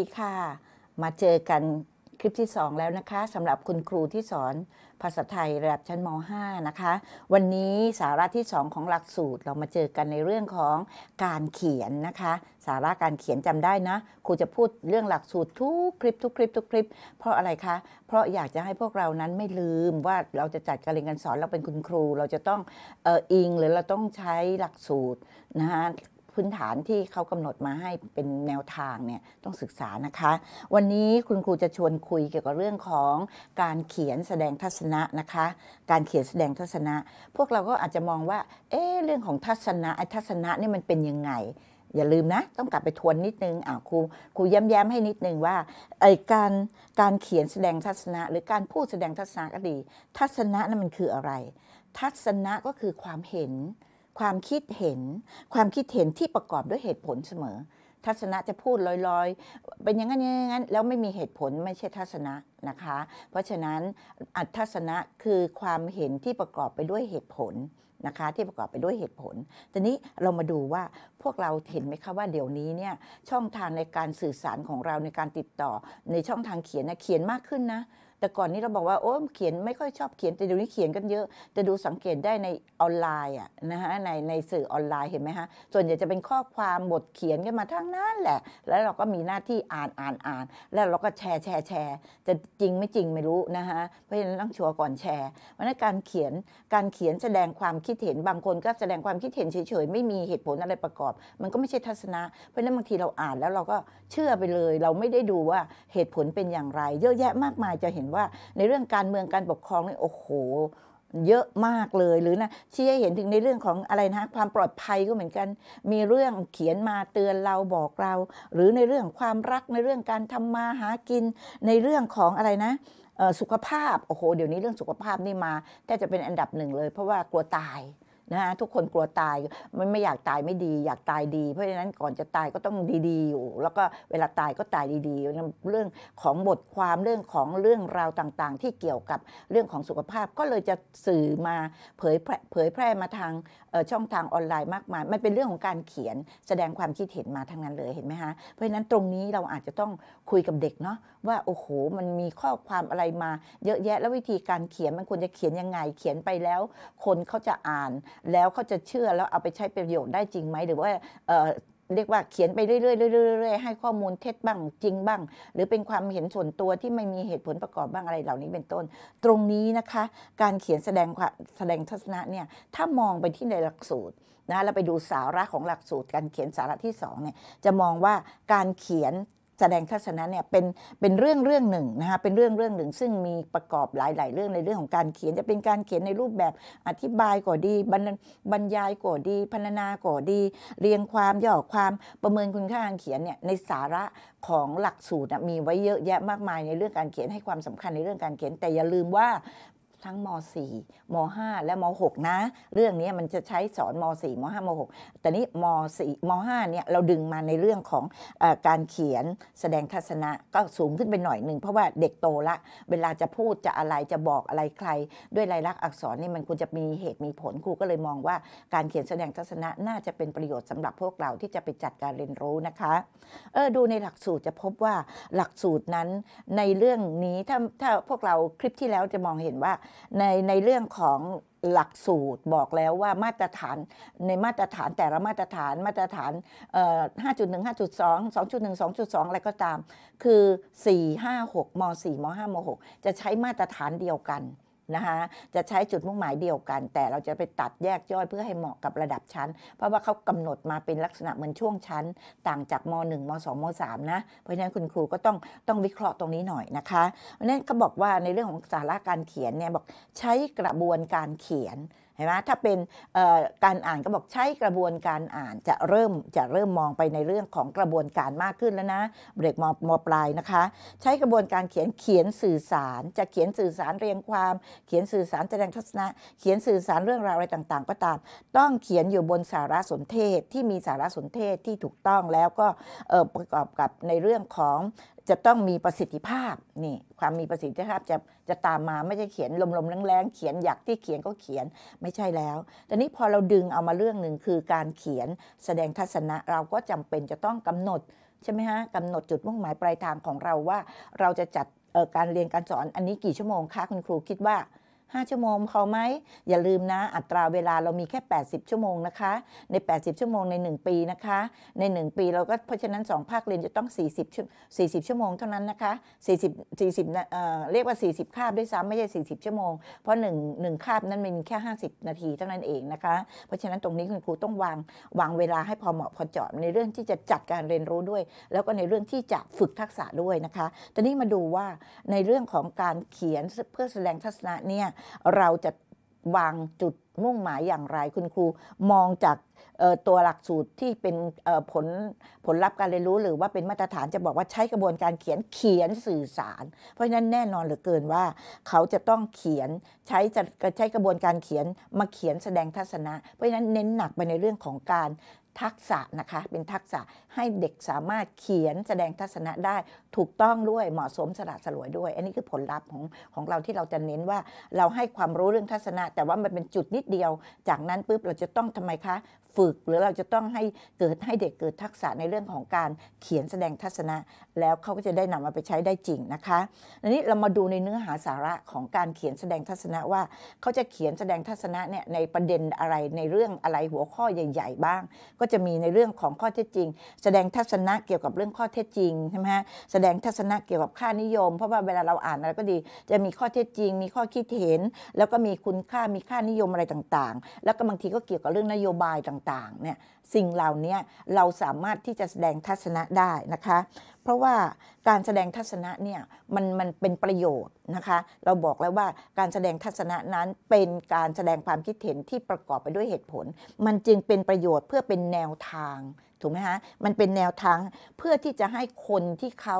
ดีค่ะมาเจอกันคลิปที่ 2 แล้วนะคะสำหรับคุณครูที่สอนภาษาไทยระดับชั้นม .5 นะคะวันนี้สาระที่ 2 ของหลักสูตรเรามาเจอกันในเรื่องของการเขียนนะคะสาระการเขียนจำได้นะครูจะพูดเรื่องหลักสูตรทุกคลิปทุกคลิปทุกคลิป เพราะอะไรคะเพราะอยากจะให้พวกเรานั้นไม่ลืมว่าเราจะจัดการเรียนการสอนเราเป็นคุณครูเราจะต้องอออิงหรือเราต้องใช้หลักสูตรนะคะพื้นฐานที่เขากำหนดมาให้เป็นแนวทางเนี่ยต้องศึกษานะคะ วันนี้คุณครูจะชวนคุยเกี่ยวกับเรื่องของการเขียนแสดงทัศนะนะคะ การเขียนแสดงทัศนะ พวกเราก็อาจจะมองว่า เอ๊เรื่องของทัศนะไอ้ทัศนะนี่มันเป็นยังไง อย่าลืมนะ ต้องกลับไปทวนนิดนึงอ่าครูครูย้ำๆให้นิดนึงว่าไอ้การการเขียนแสดงทัศนะ หรือการพูดแสดงทัศนะก็ดี ทัศนะนั้นมันคืออะไร ทัศนะก็คือความเห็นความคิดเห็นความคิดเห็นที่ประกอบด้วยเหตุผลเสมอ ทัศนะจะพูดลอยๆเป็นอย่างนั้นอย่างนั้นแล้วไม่มีเหตุผลไม่ใช่ทัศนะนะคะ เพราะฉะนั้นอัทัศนะคือความเห็นที่ประกอบไปด้วยเหตุผลนะคะ ที่ประกอบไปด้วยเหตุผล ทีนี้เรามาดูว่าพวกเราเห็นไหมคะว่าเดี๋ยวนี้เนี่ยช่องทางในการสื่อสารของเราในการติดต่อในช่องทางเขียนเขียนมากขึ้นนะแต่ก่อนนี้เราบอกว่าโอ้เขียนไม่ค่อยชอบเขียนแต่เดี๋ยวนี้เขียนกันเยอะจะดูสังเกตได้ในออนไลน์อ่ะนะฮะในในสื่อออนไลน์เห็นไหมฮะส่วนใหญ่จะเป็นข้อความบทเขียนกันมาทั้งนั้นแหละ แล้วเราก็มีหน้าที่อ่านอ่านอ่าน แล้วเราก็แชร์แชร์แชร์ จะจริงไม่จริงไม่รู้นะฮะเพราะฉะนั้นต้องชัวร์ก่อนแชร์เพราะนั้นการเขียนการเขียนแสดงความคิดเห็นบางคนก็แสดงความคิดเห็นเฉยๆไม่มีเหตุผลอะไรประกอบ มันก็ไม่ใช่ทัศนะเพราะฉะนั้นบางทีเราอ่านแล้วเราก็เชื่อไปเลยเราไม่ได้ดูว่าเหตุผลเป็นอย่างไร เยอะแยะมากมายจะเห็นว่าในเรื่องการเมืองการปกครองนี่โอ้โหเยอะมากเลยหรือนะที่ให้เห็นถึงในเรื่องของอะไรนะความปลอดภัยก็เหมือนกัน มีเรื่องเขียนมาเตือนเราบอกเรา หรือในเรื่องความรัก ในเรื่องการทำมาหากินในเรื่องของอะไรนะสุขภาพโอ้โหเดี๋ยวนี้เรื่องสุขภาพนี่มาแทบจะเป็นอันดับหนึ่งเลย เพราะว่ากลัวตายนะฮะทุกคนกลัวตายมันไม่อยากตายไม่ดี อยากตายดี เพราะฉะนั้นก่อนจะตายก็ต้องดีๆอยู่ แล้วก็เวลาตายก็ตายดีๆ เรื่องของบทความเรื่องของเรื่องราวต่างๆ ที่เกี่ยวกับเรื่องของสุขภาพก็เลยจะสื่อมาเผยเผยแพร่มาทางช่องทางออนไลน์มากมายมันเป็นเรื่องของการเขียนแสดงความคิดเห็นมาทั้งนั้นเลยเห็นไหมฮะเพราะฉะนั้นตรงนี้เราอาจจะต้องคุยกับเด็กเนาะว่าโอ้โหมันมีข้อความอะไรมา เยอะแยะ แล้ววิธีการเขียนมันควรจะเขียนยังไง เขียนไปแล้ว คนเขาจะอ่านแล้วเขาจะเชื่อแล้วเอาไปใช้ประโยชน์ได้จริงไหมหรือว่าเรียกว่าเขียนไปเรื่อยๆเรื่อยๆให้ข้อมูลเท็จบ้าง จริงบ้างหรือเป็นความเห็นส่วนตัวที่ไม่มีเหตุผลประกอบบ้างอะไรเหล่านี้เป็นต้น ตรงนี้นะคะการเขียนแสดงแสดงทัศนะเนี่ยถ้ามองไปที่ในหลักสูตรนะเราไปดูสาระของหลักสูตร การเขียนสาระที่2เนี่ยจะมองว่าการเขียนแสดงทัศนะเนี่ยเป็นเป็นเรื่องเรื่องหนึ่งนะคะเป็นเรื่องเรื่องหนึ่งซึ่งมีประกอบหลาย ๆ เรื่องในเรื่องของการเขียนจะเป็นการเขียนในรูปแบบอธิบายก็ดีบรรบรรยายก็ดีพรรณนาก็ดี เรียงความย่อความประเมินคุณค่าการเขียนเนี่ยในสาระของหลักสูตรมีไว้เยอะแยะมากมายในเรื่องการเขียนให้ความสำคัญในเรื่องการเขียนแต่อย่าลืมว่าทั้งม .4 ม .5 และม .6 นะเรื่องนี้มันจะใช้สอนม .4 ม .5 ม .6 แต่นี้ม .4 ม .5 เนี่ยเราดึงมาในเรื่องของอการเขียนแสดงทัศนะก็สูงขึ้นไปหน่อยหนึ่ง เพราะว่าเด็กโตละ เวลาจะพูดจะอะไรจะบอกอะไรใคร ด้วยลายลักษณ์อักษรนี่มันควรจะมีเหตุมีผลครูก็เลยมองว่าการเขียนแสดงทัศนะน่าจะเป็นประโยชน์สำหรับพวกเราที่จะไปจัดการเรียนรู้นะคะเออดูในหลักสูตรจะพบว่าหลักสูตรนั้นในเรื่องนี้ถ้าถ้าพวกเราคลิปที่แล้วจะมองเห็นว่าในในเรื่องของหลักสูตรบอกแล้วว่ามาตรฐานในมาตรฐานแต่ละมาตรฐานมาตรฐาน 5.1 5.2 2.1 2.2 อะไรก็ตาม คือ 4 5 6 ม 4 ม5ม6 จะใช้มาตรฐานเดียวกันนะคะจะใช้จุดมุ่งหมายเดียวกัน แต่เราจะไปตัดแยกย่อยเพื่อให้เหมาะกับระดับชั้น เพราะว่าเขากำหนดมาเป็นลักษณะเหมือนช่วงชั้นต่างจากม .1 ม .2 ม .3 นะเพราะฉะนั้นคุณครูก็ต้องต้องวิเคราะห์ตรงนี้หน่อยนะคะเพราะนั้นเขาบอกว่าในเรื่องของสาระการเขียนเนี่ยบอกใช้กระบวนการเขียนไหมถ้าเป็นการอ่านก็บอกใช้กระบวนการอ่านจะเริ่มจะเริ่มมองไปในเรื่องของกระบวนการมากขึ้นแล้วนะเด็กมมปลายนะคะใช้กระบวนการเขียนเขียนสื่อสาร จะเขียนสื่อสารเรียงความเขียนสื่อสารแสดงทัศนะ เขียนสื่อสารเรื่องราวอะไรต่างๆ ก็ตาม ต้องเขียนอยู่บนสารสนเทศ ที่มีสารสนเทศที่ถูกต้องแล้วก็ประกอบกับในเรื่องของจะต้องมีประสิทธิภาพนี่ความมีประสิทธิภาพจะจะตามมาไม่ใช่เขียนลมๆแรงๆเขียนอยากที่เขียนก็เขียนไม่ใช่แล้วแต่นี้พอเราดึงเอามาเรื่องหนึ่งคือการเขียน แสดงทัศนะ เราก็จำเป็นจะต้องกำหนด ใช่ไหมฮะกำหนดจุดมุ่งหมายปลายทางของเราว่า เราจะจัดการเรียนการสอน อันนี้กี่ชั่วโมงคะคุณครูคิดว่า5 ชั่วโมงพอไหมอย่าลืมนะอัตราเวลาเรามีแค่ 80 ชั่วโมงนะคะใน 80 ชั่วโมงใน 1 ปีนะคะใน 1 ปีเราก็เพราะฉะนั้น2ภาคเรียนจะต้อง 40ชั่ว40 ชั่วโมงเท่านั้นนะคะ40 40เอ่อเรียกว่า40คาบด้วยซ้ำไม่ใช่40 ชั่วโมงเพราะ1 1คาบนั้นมันมีแค่ 50 นาทีเท่านั้นเองนะคะเพราะฉะนั้นตรงนี้คุณครูต้องวางวางเวลาให้พอเหมาะพอเจาะในเรื่องที่จะจัดการเรียนรู้ด้วย แล้วก็ในเรื่องที่จะฝึกทักษะด้วยนะคะตอนนี้มาดูว่า ใน เรื่อง ของ การเขียนเพื่อแสดงทัศนะเนี่ยเราจะวางจุดมุ่งหมายอย่างไร คุณครูมองจากตัวหลักสูตรที่เป็นผลผลลัพธ์การเรียนรู้หรือว่าเป็นมาตรฐานจะบอกว่าใช้กระบวนการเขียนเขียนสื่อสาร เพราะฉะนั้นแน่นอนเหลือเกินว่า เขาจะต้องเขียนใช้จะใช้กระบวนการเขียนมาเขียนแสดงทัศนะเพราะฉะนั้นเน้นหนักไปในเรื่องของการทักษะนะคะเป็นทักษะให้เด็กสามารถเขียนแสดงทัศนะได้ถูกต้องด้วยเหมาะสมสละสลวยด้วย อันนี้คือผลลัพธ์ของของเราที่เราจะเน้นว่าเราให้ความรู้เรื่องทัศนะ แต่ว่ามันเป็นจุดนิดเดียว จากนั้นปุ๊บเราจะต้องทำไมคะฝึกหรือเราจะต้องให้เกิดให้เด็กเกิดทักษะในเรื่องของการเขียนแสดงทัศนะแล้วเขาก็จะได้นำมาไปใช้ได้จริงนะคะทีนี้เรามาดูในเนื้อหาสาระของการเขียนแสดงทัศนะว่าเขาจะเขียนแสดงทัศนะเนี่ยในประเด็นอะไรในเรื่องอะไรหัวข้อใหญ่ๆบ้าง ก็จะมีในเรื่องของข้อเท็จจริง แสดงทัศนะเกี่ยวกับเรื่องข้อเท็จจริงใช่ไหมฮะแสดงทัศนะเกี่ยวกับค่านิยมเพราะว่าเวลาเราอ่านอะไรก็ดีจะมีข้อเท็จจริง มีข้อคิดเห็น แล้วก็มีคุณค่ามีค่านิยมอะไรต่างๆ แล้วก็บางทีก็เกี่ยวกับเรื่องนโยบายต่างๆเนี่ยสิ่งเหล่านี้เราสามารถที่จะแสดงทัศนะได้นะคะ เพราะว่าการแสดงทัศนะเนี่ยมันมันเป็นประโยชน์นะคะเราบอกแล้วว่าการแสดงทัศนะนั้นเป็นการแสดงความคิดเห็นที่ประกอบไปด้วยเหตุผล มันจึงเป็นประโยชน์เพื่อเป็นแนวทางถูกไหมฮะ มันเป็นแนวทาง เพื่อที่จะให้คนที่เขา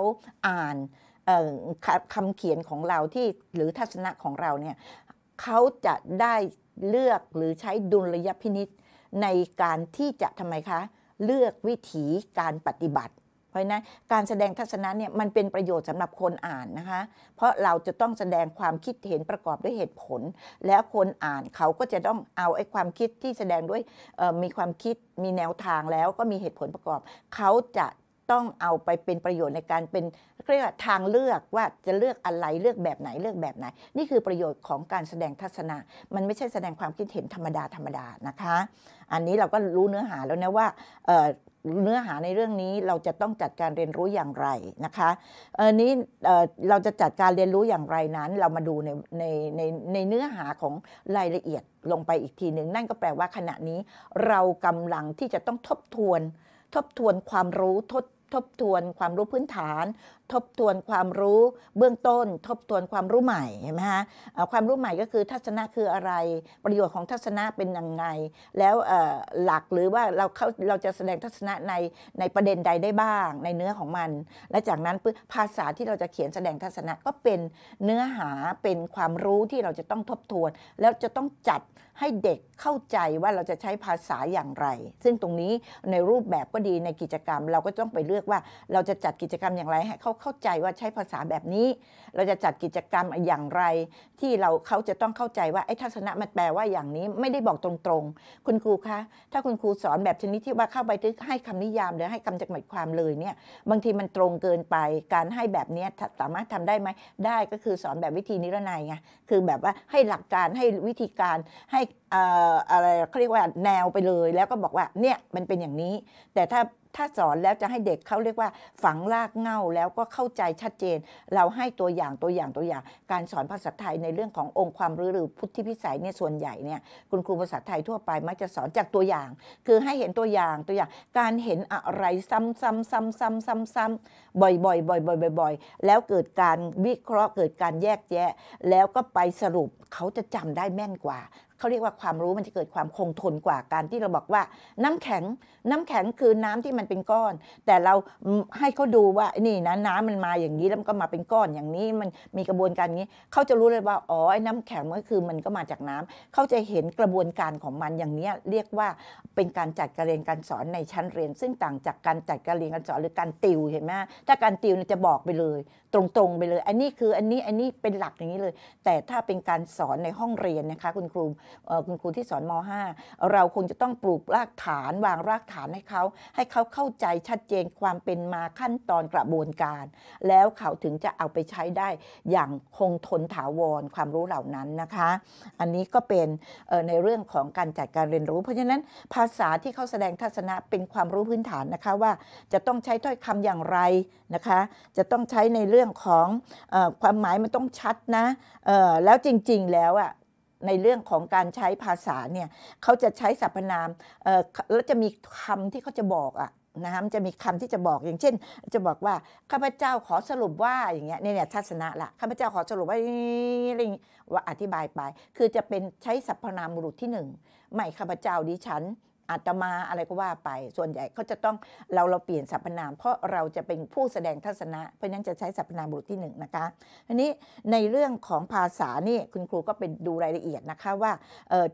อ่านคำเขียนของเราที่หรือทัศนะของเราเนี่ยเขาจะได้เลือกหรือใช้ดุลยพินิษในการที่จะทำไมคะเลือกวิถีการปฏิบัติ เพราะนั้นการแสดงทัศนะเนี่ยมันเป็นประโยชน์สำหรับคนอ่านนะคะ เพราะเราจะต้องแสดงความคิดเห็นประกอบด้วยเหตุผล แล้วคนอ่านเขาก็จะต้องเอาไอ้ความคิดที่แสดงด้วยมีความคิดมีแนวทางแล้วก็มีเหตุผลประกอบ เขาจะต้องเอาไปเป็นประโยชน์ในการเป็นเรียกว่าทางเลือกว่าจะเลือกอะไรเลือกแบบไหนเลือกแบบไหน นี่คือประโยชน์ของการแสดงทัศนะ มันไม่ใช่แสดงความคิดเห็นธรรมดาธรรมดานะคะ อันนี้เราก็รู้เนื้อหาแล้วนะว่าเนื้อหาในเรื่องนี้เราจะต้องจัดการเรียนรู้อย่างไรนะคะเออนี้เราจะจัดการเรียนรู้อย่างไรนั้น เรามาดูในในในในเนื้อหาของรายละเอียดลงไปอีกทีหนึ่งนั่นก็แปลว่าขณะนี้เรากำลังที่จะต้องทบทวน ทบทวนความรู้ทบทบทวนความรู้พื้นฐานทบทวนความรู้เบื้องต้น ทบทวนความรู้ใหม่เห็นไหมฮะความรู้ใหม่ก็คือทัศนะคืออะไรประโยชน์ของทัศนะเป็นยังไงแล้วหลักหรือว่าเราเขาเราจะแสดงทัศนะในในประเด็นใดได้บ้าง ในเนื้อของมัน และจากนั้นภาษาที่เราจะเขียนแสดงทัศนะก็เป็นเนื้อหาเป็นความรู้ที่เราจะต้องทบทวน แล้วจะต้องจัดให้เด็กเข้าใจว่าเราจะใช้ภาษาอย่างไร ซึ่งตรงนี้ในรูปแบบก็ดีในกิจกรรม เราก็ต้องไปเลือกว่าเราจะจัดกิจกรรมอย่างไร ให้เขาเข้าใจว่าใช้ภาษาแบบนี้ เราจะจัดกิจกรรมอย่างไร ที่เราเขาจะต้องเข้าใจว่าไอ้ทัศนะมันแปลว่าอย่างนี้ไม่ได้บอกตรงๆ คุณครูคะ ถ้าคุณครูสอนแบบชนิดที่ว่าเข้าไปทึกให้คำนิยามหรือให้คำจำกัดความเลยเนี่ยบางทีมันตรงเกินไป การให้แบบนี้สามารถทำได้ไหมได้ก็คือสอนแบบวิธีนิรนายไงคือแบบว่าให้หลักการให้วิธีการให้อะไรเขาเรียกว่าแนวไปเลย แล้วก็บอกว่าเนี่ยมันเป็นอย่างนี้ แต่ถ้าถ้าสอนแล้วจะให้เด็กเขาเรียกว่าฝังรากเง่าแล้วก็เข้าใจชัดเจน เราให้ตัวอย่างตัวอย่างตัวอย่าง การสอนภาษาไทยในเรื่องขององค์ความรู้หรือพุทธิพิสัยเนี่ยส่วนใหญ่เนี่ย คุณครูภาษาไทยทั่วไปมักจะสอนจากตัวอย่าง คือให้เห็นตัวอย่างตัวอย่างการเห็นอะไรซ้ำซ้ำซ้ำซ้ำซ้ำซ้ำบ่อยบ่อยบ่อยบ่อยบ่อยแล้วเกิดการวิเคราะห์ เกิดการแยกแยะแล้วก็ไปสรุปเขาจะจำได้แม่นกว่าเขาเรียกว่าความรู้มันจะเกิดความคงทนกว่าการที่เราบอกว่าน้ำแข็งน้ำแข็งคือน้ำที่มันเป็นก้อน แต่เราให้เขาดูว่านี่นะน้ำมันมาอย่างนี้แล้วมันก็มาเป็นก้อนอย่างนี้มันมีกระบวนการนี้เขาจะรู้เลยว่า อ๋อไอ้น้ำแข็งก็คือ มันก็มาจากน้ำเขาจะเห็นกระบวนการของมันอย่างนี้ เรียกว่าเป็นการจัดการเรียนการสอนในชั้นเรียน ซึ่งต่างจากการจัดการเรียนการสอนหรือการติวเห็นไหมถ้าการติวจะบอกไปเลย ตรงๆไปเลย อันนี้คืออันนี้อันนี้เป็นหลักอย่างนี้เลย แต่ถ้าเป็นการสอนในห้องเรียนนะคะคุณครูคุณครู ที่สอนม .5 เราคงจะต้องปลูกรากฐานวางรากฐานให้เขาให้เขาเข้าใจชัดเจนความเป็นมาขั้นตอนกระบวนการ แล้วเขาถึงจะเอาไปใช้ได้อย่างคงทนถาวรความรู้เหล่านั้นนะคะ อันนี้ก็เป็นในเรื่องของการจัดการเรียนรู้ เพราะฉะนั้นภาษาที่เขาแสดงทัศนะเป็นความรู้พื้นฐานนะคะว่า จะต้องใช้ถ้อยคำอย่างไรนะคะ จะต้องใช้ในเรื่องของอความหมายมันต้องชัดนะแล้วจริงๆแล้วอ่ะในเรื่องของการใช้ภาษาเนี่ยเขาจะใช้สรรพนามแล้วจะมีคำที่เขาจะบอกอะนะคะมันจะมีคำที่จะบอกอย่างเช่น จะบอกว่าข้าพเจ้าขอสรุปว่าอย่างเงี้ยเนี่ยทัศนะละข้าพเจ้าขอสรุปว่าอะไรว่าอธิบายไป คือจะเป็นใช้สรรพนามบุรุษที่หนึ่งไม่ข้าพเจ้าดิฉันอาตมาอะไรก็ว่าไป ส่วนใหญ่เขาจะต้องเราเราเปลี่ยนสรรพนาม เพราะเราจะเป็นผู้แสดงทัศนะเพราะนั้นจะใช้สรรพนามบุรุษที่1นนะคะ ทีนี้ในเรื่องของภาษานี่คุณครูก็ไปดูรายละเอียดนะคะว่า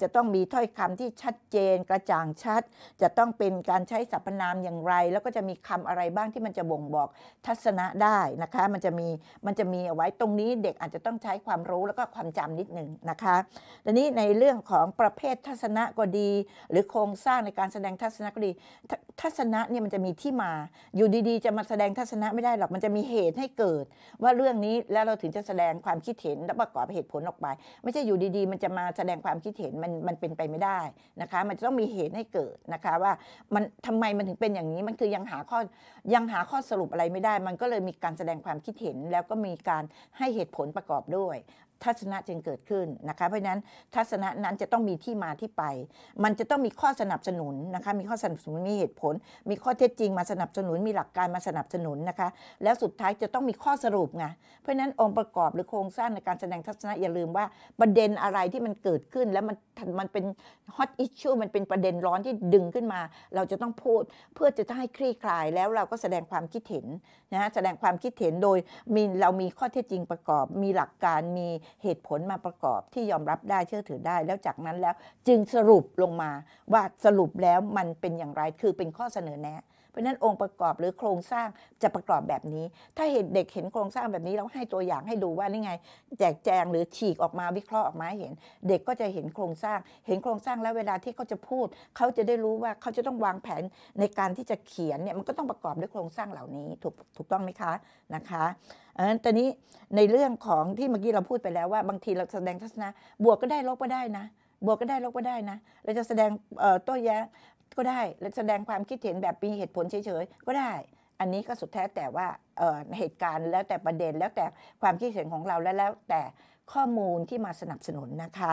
จะต้องมีถ้อยคำที่ชัดเจนกระจ่างชัด จะต้องเป็นการใช้สรรพนามอย่างไร แล้วก็จะมีคำอะไรบ้างที่มันจะบ่งบอกทัศนะได้นะคะ มันจะมีมันจะมีเอาไว้ตรงนี้ เด็กอาจจะต้องใช้ความรู้แล้วก็ความจำนิดหนึ่งนะคะ ทีนี้ในเรื่องของประเภททัศนะก็ดีหรือโครงสร้างในการแสดงทัศนคดิทัศนะเนี่ยมันจะมีที่มา อยู่ดีๆจะมาแสดงทัศนะไม่ได้หรอกมันจะมีเหตุให้เกิด ว่าเรื่องนี้ แล้วเราถึงจะแสดงความคิดเห็นและประกอบเหตุผลออกไป ไม่ใช่อยู่ดีๆมันจะมาแสดงความคิดเห็นมันมันเป็นไปไม่ได้นะคะ มันจะต้องมีเหตุให้เกิดนะคะ ว่ามันทำไมมันถึงเป็นอย่างนี้มันคือยังหาข้อยังหาข้อสรุปอะไรไม่ได้ มันก็เลยมีการแสดงความคิดเห็นแล้วก็มีการให้เหตุผลประกอบด้วยทัศนะจึงเกิดขึ้นนะคะเพราะนั้นทัศนะนั้นจะต้องมีที่มาที่ไป มันจะต้องมีข้อสนับสนุนนะคะมีข้อสนับสนุนมีเหตุผล มีข้อเท็จจริงมาสนับสนุนมีหลักการมาสนับสนุนนะคะแล้วสุดท้ายจะต้องมีข้อสรุปไงเพราะนั้นองค์ประกอบหรือโครงสร้างในการแสดงทัศนะอย่าลืมว่า ประเด็นอะไรที่มันเกิดขึ้น แล้วมันมันเป็นฮอตอิชชูมันเป็นประเด็นร้อนที่ดึงขึ้นมา เราจะต้องพูด เพื่อจะให้คลี่คลายแล้วเราก็แสดงความคิดเห็นนะะแสดงความคิดเห็นโดยมีเรามีข้อเท็จจริงประกอบมีหลักการมีเหตุผลมาประกอบที่ยอมรับได้เชื่อถือได้แล้วจากนั้นแล้วจึงสรุปลงมา ว่าสรุปแล้วมันเป็นอย่างไรคือเป็นข้อเสนอแนะราะนั้นองค์ประกอบหรือโครงสร้างจะประกอบแบบนี้ ถ้าเห็นเด็กเห็นโครงสร้างแบบนี้เราให้ตัวอย่างให้ดูว่านี่ไง แจกแจงหรือฉีกออกมาวิเคราะห์ออกมาเห็น เด็กก็จะเห็นโครงสร้าง เห็นโครงสร้างแล้วเวลาที่เขาจะพูด เขาจะได้รู้ว่าเขาจะต้องวางแผนในการที่จะเขียนเนี่ยมันก็ต้องประกอบด้วยโครงสร้างเหล่านี้ถูกถูกต้องไหมคะนะคะอันนตอนนี้ในเรื่องของที่เมื่อกี้เราพูดไปแล้วว่าบางทีเราแสดงทัศนะ บวกก็ได้ลบก็ได้นะ บวกก็ได้ลบก็ได้นะเราจะแสดงตัวแย้งก็ได้ และแสดงความคิดเห็นแบบมีเหตุผลเฉยๆ ก็ได้ อันนี้ก็สุดแท้แต่ว่าเเหตุการณ์ แล้วแต่ประเด็นแล้วแต่ความคิดเห็นของเราและแล้วแต่ข้อมูลที่มาสนับสนุนนะคะ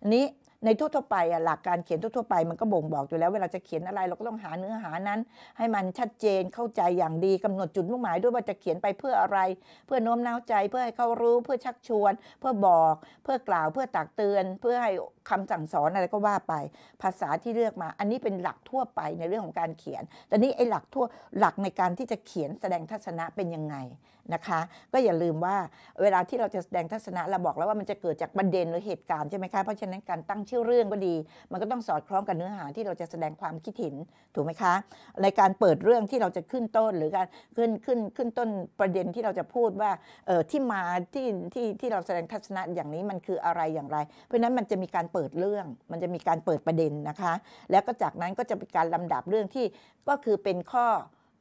อันนี้ในทั่วๆไปหลักการเขียนทั่วๆไปมันก็บ่งบอกอยู่แล้วเวลาจะเขียนอะไรเราก็ต้องหาเนื้อหานั้น ให้มันชัดเจนเข้าใจอย่างดีกำหนดจุดมุ่งหมายด้วยว่าจะเขียนไปเพื่ออะไร เพื่อโน้มน้าวใจเพื่อให้เขารู้ เพื่อชักชวน เพื่อบอก เพื่อกล่าวเพื่อตักเตือน เพื่อให้คำสั่งสอนอะไรก็ว่าไป ภาษาที่เลือกมา อันนี้เป็นหลักทั่วไปในเรื่องของการเขียน แต่นี้ไอ้หลักทั่วหลักในการที่จะเขียนแสดงทัศนะเป็นยังไงนะคะก็อย่าลืมว่าเวลาที่เราจะแสดงทัศนะเราบอก แล้วว่ามันจะเกิดจากประเด็นหรือเหตุการณ์ใช่ไหมคะเพราะฉะนั้นการตั้งชื่อเรื่องก็ดี มันก็ต้องสอดคล้องกับเนื้อหาที่เราจะแสดงความคิดเห็นถูกไหมคะในการเปิดเรื่องที่เราจะขึ้นต้น หรือการขึ้นขึ้นขึ้นต้นประเด็นที่เราจะพูดว่าเออที่มาที่ที่ที่เราแสดงทัศนะอย่างนี้มันคืออะไรอย่างไร เพราะนั้นมันจะมีการเปิดเรื่อง มันจะมีการเปิดประเด็นนะคะแล้วก็จากนั้นก็จะเป็นการลำดับเรื่องที่ก็คือเป็นข้อ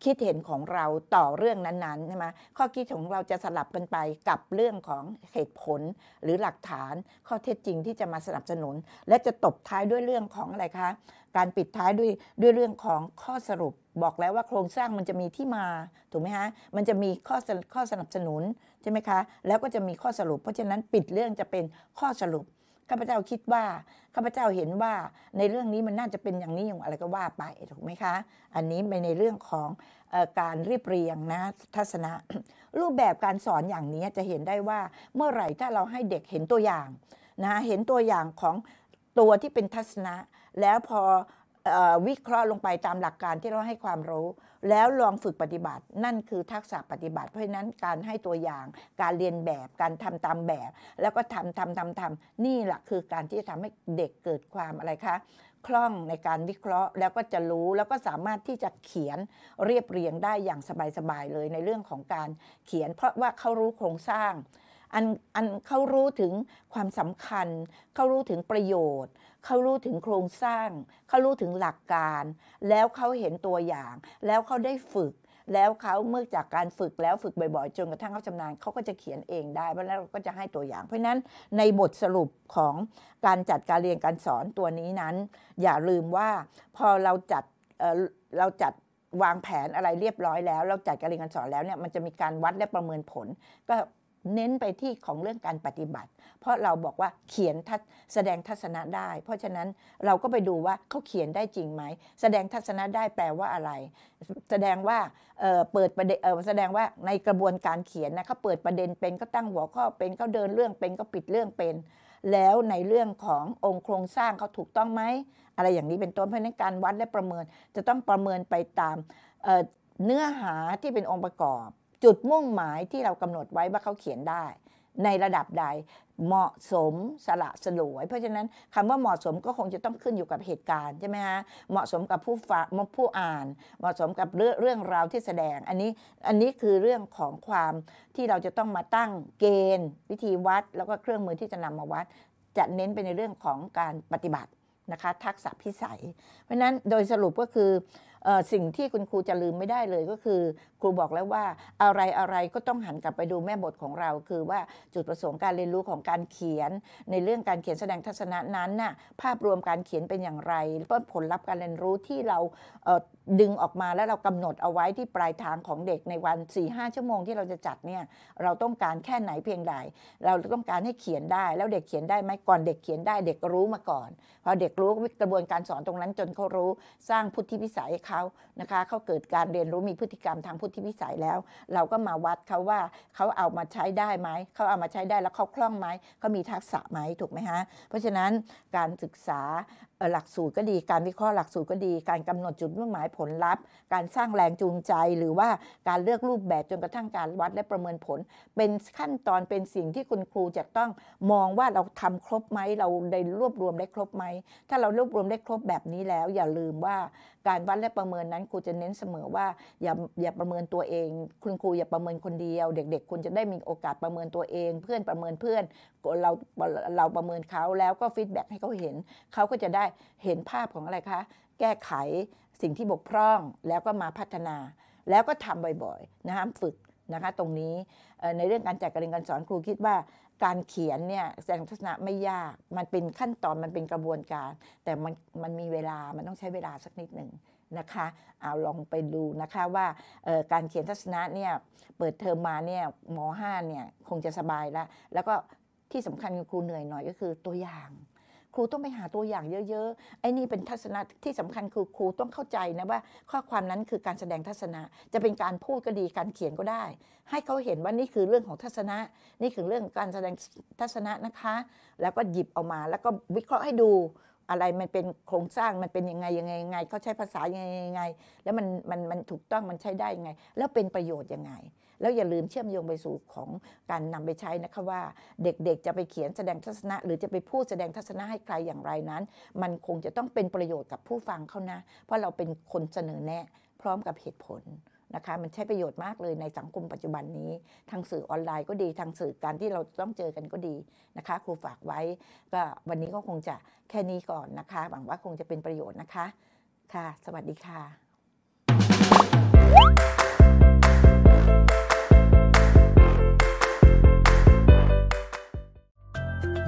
คิดเห็นของเราต่อเรื่องนั้นๆใช่ไหมข้อคิดของเราจะสลับกันไปกับเรื่องของเหตุผลหรือหลักฐานข้อเท็จจริงที่จะมาสนับสนุน และจะตบท้ายด้วยเรื่องของอะไรคะ การปิดท้ายด้วยด้วยเรื่องของข้อสรุป บอกแล้วว่าโครงสร้างมันจะมีที่มาถูกไหมฮะ มันจะมีข้อข้อสนับสนุนใช่ไหมคะ แล้วก็จะมีข้อสรุปเพราะฉะนั้นปิดเรื่องจะเป็นข้อสรุปข้าพเจ้าคิดว่าข้าพเจ้าเห็นว่าในเรื่องนี้มันน่าจะเป็นอย่างนี้อย่างอะไรก็ว่าไปถูกไหมคะอันนี้ไปในเรื่องของอการเรียบเรียงนะทัศนะ รูปแบบการสอนอย่างนี้จะเห็นได้ว่าเมื่อไหร่ถ้าเราให้เด็กเห็นตัวอย่างนะเห็นตัวอย่างของตัวที่เป็นทัศนะแล้วพอวิเคราะห์ลงไปตามหลักการที่เราให้ความรู้ แล้วลองฝึกปฏิบัตินั่นคือทักษะปฏิบัติเพราะฉะนั้นการให้ตัวอย่างการเรียนแบบ การทำตามแบบ แล้วก็ทำทำทำทำนี่แหละคือการที่จะทำให้เด็กเกิดความอะไรคะ คล่องในการวิเคราะห์แล้วก็จะรู้แล้วก็สามารถที่จะเขียนเรียบเรียงได้อย่างสบายๆ เลย ในเรื่องของการเขียน เพราะว่าเขารู้โครงสร้างอันอันเขารู้ถึงความสำคัญเขารู้ถึงประโยชน์เขารู้ถึงโครงสร้าง เขารู้ถึงหลักการ แล้วเขาเห็นตัวอย่าง แล้วเขาได้ฝึก แล้วเขาเมื่อจากการฝึกแล้วฝึกบ่อยๆ จนกระทั่งเขาชำนาญ เขาก็จะเขียนเองได้เพราะนั้นเราก็จะให้ตัวอย่าง เพราะนั้นในบทสรุปของการจัดการเรียนการสอนตัวนี้นั้น อย่าลืมว่า พอเราจัดเราจัดวางแผนอะไรเรียบร้อยแล้ว เราจัดการเรียนการสอนแล้วเนี่ยมันจะมีการวัดและประเมินผลก็เน้นไปที่ของเรื่องการปฏิบัติ เพราะเราบอกว่าเขียนแสดงทัศนะได้ เพราะฉะนั้นเราก็ไปดูว่าเขาเขียนได้จริงไหม แสดงทัศนะได้แปลว่าอะไร แสดงว่าเเปิดประเด็นแสดงว่าในกระบวนการเขียนนะเขาเปิดประเด็นเป็นก็ตั้งหัวข้อเป็นเขาเดินเรื่องเป็นก็ปิดเรื่องเป็น แล้วในเรื่องขององค์โครงสร้างเขาถูกต้องไหมอะไรอย่างนี้เป็นต้นเพราะนั้นการวัดและประเมิน จะต้องประเมินไปตามเนื้อหาที่เป็นองค์ประกอบจุดมุ่งหมายที่เรากำหนดไว้ว่าเขาเขียนได้ ในระดับใด เหมาะสมสละสลวย เพราะฉะนั้นคำว่าเหมาะสมก็คงจะต้องขึ้นอยู่กับเหตุการณ์ใช่ไหมฮะเหมาะสมกับผู้ฟังผู้อ่าน เหมาะสมกับเรื่องเรื่องราวที่แสดง อันนี้อันนี้คือเรื่องของความที่เราจะต้องมาตั้งเกณฑ์ วิธีวัดแล้วก็เครื่องมือที่จะนำมาวัด จะเน้นไปในเรื่องของการปฏิบัตินะคะทักษะพิสัย เพราะนั้นโดยสรุปก็คือสิ่งที่คุณครูจะลืมไม่ได้เลยก็คือ ครูบอกแล้วว่าอะไรอะไรก็ต้องหันกลับไปดูแม่บทของเรา คือว่าจุดประสงค์การเรียนรู้ของการเขียน ในเรื่องการเขียนแสดงทัศนะนั้นน่ะภาพรวมการเขียนเป็นอย่างไรเพื่อผลลัพธ์การเรียนรู้ที่เราดึงออกมาแล้วเรากำหนดเอาไว้ที่ปลายทางของเด็กในวัน4หชั่วโมงที่เราจะจัดเนี่ยเราต้องการแค่ไหนเพียงใด เราต้องการให้เขียนได้แล้วเด็กเขียนได้ไหมก่อนเด็กเขียนได้เด็กรู้มาก่อนพอเด็กรู้กระบวนการสอนตรงนั้น จนเขารู้สร้างพุทธิพิสัยเขาขานะคะ เขาเกิดการเรียนรู้มีพฤติกรรมทางพุทธิวิสัยแล้ว เราก็มาวัดเขาว่าเขาเอามาใช้ได้ไหม เขาเอามาใช้ได้ แล้วเขาคล่องไหมเขามีทักษะไหมถูกไหมฮะ เพราะฉะนั้นการศึกษาหลักสูตรก็ดีการวิเคราะห์หลักสูตรก็ดีการกำหนดจุดมุ่งหมายผลลัพธ์การสร้างแรงจูงใจหรือว่าการเลือกรูปแบบจนกระทั่งการวัดและประเมินผล เป็นขั้นตอนเป็นสิ่งที่คุณครูจะต้องมองว่าเราทำครบไหมเราได้รวบรวมได้ครบไหมถ้าเรารวบรวมได้ครบแบบนี้แล้ว อย่าลืมว่าการวัดและประเมินนั้นครูจะเน้นเสมอว่าอย่าอย่าประเมินตัวเอง คุณครูอย่าประเมินคนเดียว เด็กๆคุณจะได้มีโอกาสประเมินตัวเองเพื่อนประเมินเพื่อนเราเราประเมินเขาแล้วก็ฟีดแบ็กให้เขาเห็นเขาก็จะได้เห็นภาพของอะไรคะ แก้ไขสิ่งที่บกพร่องแล้วก็มาพัฒนา แล้วก็ทำบ่อยๆนะคะฝึกนะคะ ตรงนี้ในเรื่องการจัดการเรียนการสอนครูคิดว่า การเขียนเนี่ยแสดงทัศนะไม่ยาก มันเป็นขั้นตอนมันเป็นกระบวนการ แต่มันมันมีเวลามันต้องใช้เวลาสักนิดหนึ่งนะคะ เอาลองไปดูนะคะว่าการเขียนทัศนะเนี่ยเปิดเทอมมาเนี่ยม .5 เนี่ยคงจะสบาย แล้วแล้วก็ที่สำคัญคือครูเหนื่อยหน่อยก็คือตัวอย่างครูต้องไปหาตัวอย่างเยอะๆ ไอ้นี่เป็นทัศนะที่สำคัญคือครูต้องเข้าใจนะว่า ข้อความนั้นคือการแสดงทัศนะ จะเป็นการพูดก็ดีการเขียนก็ได้ ให้เขาเห็นว่านี่คือเรื่องของทัศนะ นี่คือเรื่องการแสดงทัศนะนะคะ แล้วก็หยิบออกมา แล้วก็วิเคราะห์ให้ดูอะไรมันเป็นโครงสร้างมันเป็นยังไงยังไงยังไงเขาใช้ภาษายังไงยังไงแล้วมันมันมันถูกต้องมันใช้ได้ยังไง แล้วเป็นประโยชน์ยังไงแล้วอย่าลืมเชื่อมโยงไปสู่ของการนำไปใช้นะคะ ว่าเด็กๆจะไปเขียนแสดงทัศนะ หรือจะไปพูดแสดงทัศนะให้ใครอย่างไรนั้น มันคงจะต้องเป็นประโยชน์กับผู้ฟังเขานะ เพราะเราเป็นคนเสนอแนะพร้อมกับเหตุผลนะคะ มันใช้ประโยชน์มากเลยในสังคมปัจจุบันนี้ ทางสื่อออนไลน์ก็ดีทางสื่อการที่เราต้องเจอกันก็ดีนะคะ ครูฝากไว้ก็วันนี้ก็คงจะแค่นี้ก่อนนะคะหวังว่าคงจะเป็นประโยชน์นะคะ ค่ะ สวัสดีค่ะ